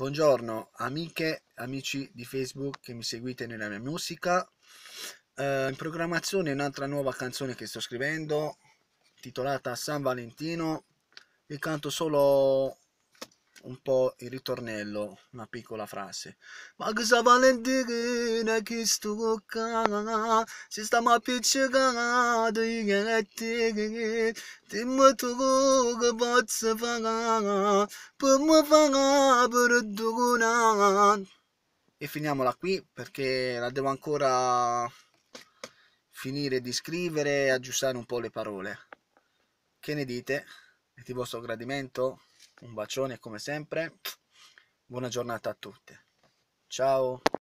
Buongiorno amiche, amici di Facebook che mi seguite nella mia musica. Eh, in programmazione un'altra nuova canzone che sto scrivendo, titolata San Valentino. Vi canto solo un po' il ritornello, una piccola frase. Ma che San Valentino che sto cagando, si sta ma piccicando i ghetti, ti metto che pazzo pagano, per me pagare per e finiamola qui perché la devo ancora finire di scrivere e aggiustare un po' le parole. Che ne dite? E di vostro gradimento? Un bacione come sempre. Buona giornata a tutti. Ciao.